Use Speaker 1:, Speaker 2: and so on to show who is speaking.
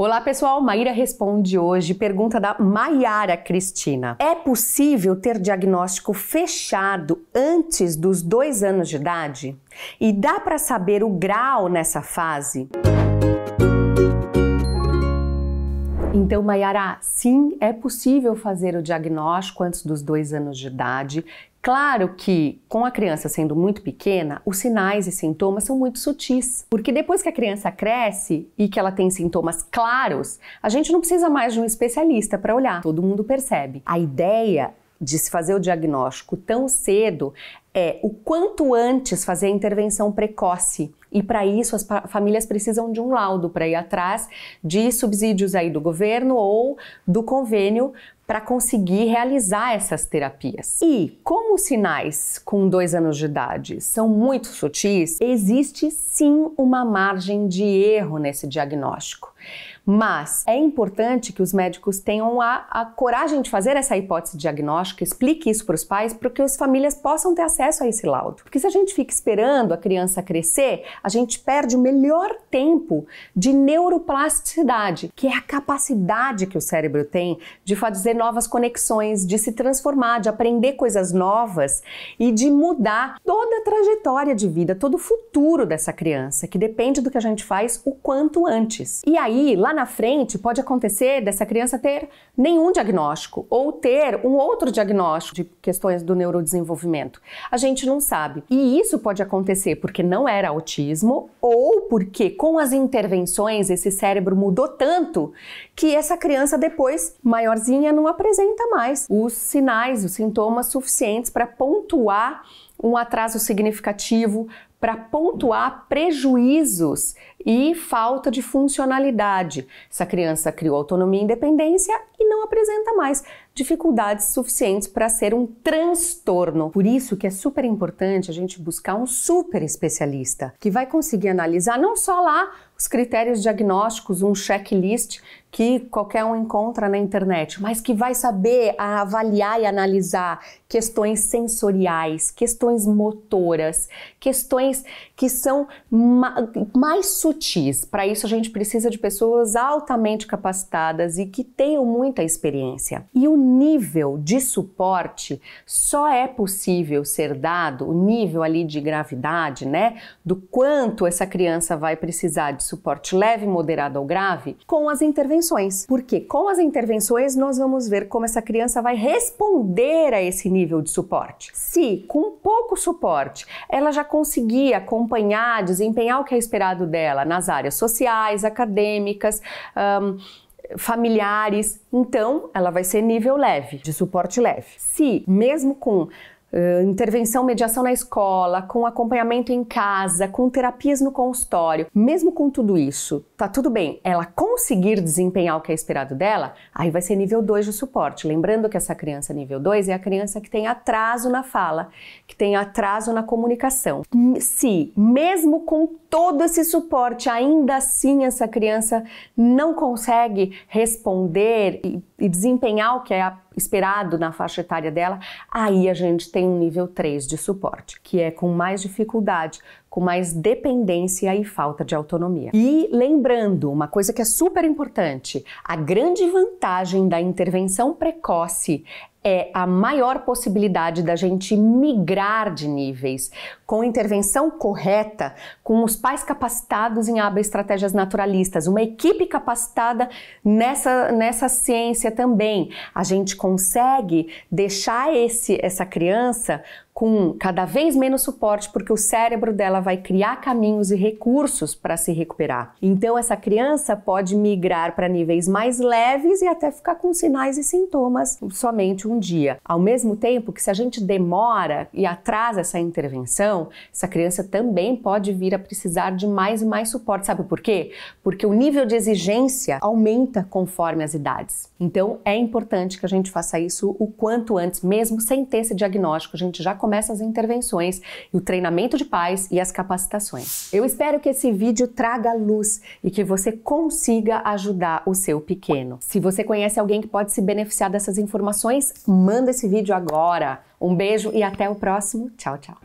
Speaker 1: Olá pessoal, Maíra responde hoje pergunta da Maiara Cristina. É possível ter diagnóstico fechado antes dos dois anos de idade? E dá para saber o grau nessa fase? Música Então, Mayara, sim, é possível fazer o diagnóstico antes dos dois anos de idade. Claro que, com a criança sendo muito pequena, os sinais e sintomas são muito sutis, porque depois que a criança cresce e que ela tem sintomas claros, a gente não precisa mais de um especialista para olhar, todo mundo percebe. A ideia de se fazer o diagnóstico tão cedo é o quanto antes fazer a intervenção precoce, e para isso, as famílias precisam de um laudo para ir atrás de subsídios aí do governo ou do convênio para conseguir realizar essas terapias. E como os sinais com dois anos de idade são muito sutis, existe sim uma margem de erro nesse diagnóstico. Mas é importante que os médicos tenham a, a coragem de fazer essa hipótese diagnóstica, explique isso para os pais, para que as famílias possam ter acesso a esse laudo. Porque se a gente fica esperando a criança crescer, a gente perde o melhor tempo de neuroplasticidade, que é a capacidade que o cérebro tem de fazer novas conexões, de se transformar, de aprender coisas novas e de mudar toda a trajetória de vida, todo o futuro dessa criança, que depende do que a gente faz o quanto antes. E aí, lá na frente, pode acontecer dessa criança ter nenhum diagnóstico ou ter um outro diagnóstico de questões do neurodesenvolvimento. A gente não sabe. E isso pode acontecer porque não era autista autismo ou porque com as intervenções esse cérebro mudou tanto que essa criança depois maiorzinha não apresenta mais os sinais, os sintomas suficientes para pontuar um atraso significativo para pontuar prejuízos e falta de funcionalidade. Essa criança criou autonomia e independência e não apresenta mais dificuldades suficientes para ser um transtorno. Por isso que é super importante a gente buscar um super especialista que vai conseguir analisar não só lá os critérios diagnósticos, um checklist que qualquer um encontra na internet, mas que vai saber avaliar e analisar questões sensoriais, questões motoras, questões que são ma mais sutis. Para isso a gente precisa de pessoas altamente capacitadas e que tenham muita experiência. E o nível de suporte só é possível ser dado, o nível ali de gravidade, né, do quanto essa criança vai precisar de suporte leve, moderado ou grave com as intervenções. Porque com as intervenções nós vamos ver como essa criança vai responder a esse nível de suporte. Se com pouco suporte ela já conseguia acompanhar, desempenhar o que é esperado dela nas áreas sociais, acadêmicas, um, familiares, então ela vai ser nível leve, de suporte leve. Se mesmo com Uh, intervenção, mediação na escola, com acompanhamento em casa, com terapias no consultório, mesmo com tudo isso, tá tudo bem, ela conseguir desempenhar o que é esperado dela, aí vai ser nível 2 de suporte. Lembrando que essa criança nível 2 é a criança que tem atraso na fala, que tem atraso na comunicação. Se, mesmo com todo esse suporte, ainda assim essa criança não consegue responder e, e desempenhar o que é a esperado na faixa etária dela, aí a gente tem um nível 3 de suporte, que é com mais dificuldade, com mais dependência e falta de autonomia. E lembrando, uma coisa que é super importante, a grande vantagem da intervenção precoce é a maior possibilidade da gente migrar de níveis com intervenção correta, com os pais capacitados em aba estratégias naturalistas, uma equipe capacitada nessa, nessa ciência também. A gente consegue deixar esse, essa criança com cada vez menos suporte, porque o cérebro dela vai criar caminhos e recursos para se recuperar. Então, essa criança pode migrar para níveis mais leves e até ficar com sinais e sintomas somente um dia. Ao mesmo tempo que, se a gente demora e atrasa essa intervenção, essa criança também pode vir a precisar de mais e mais suporte. Sabe por quê? Porque o nível de exigência aumenta conforme as idades. Então, é importante que a gente faça isso o quanto antes, mesmo sem ter esse diagnóstico. A gente já começa as intervenções, o treinamento de pais e as capacitações. Eu espero que esse vídeo traga luz e que você consiga ajudar o seu pequeno. Se você conhece alguém que pode se beneficiar dessas informações, manda esse vídeo agora. Um beijo e até o próximo. Tchau, tchau.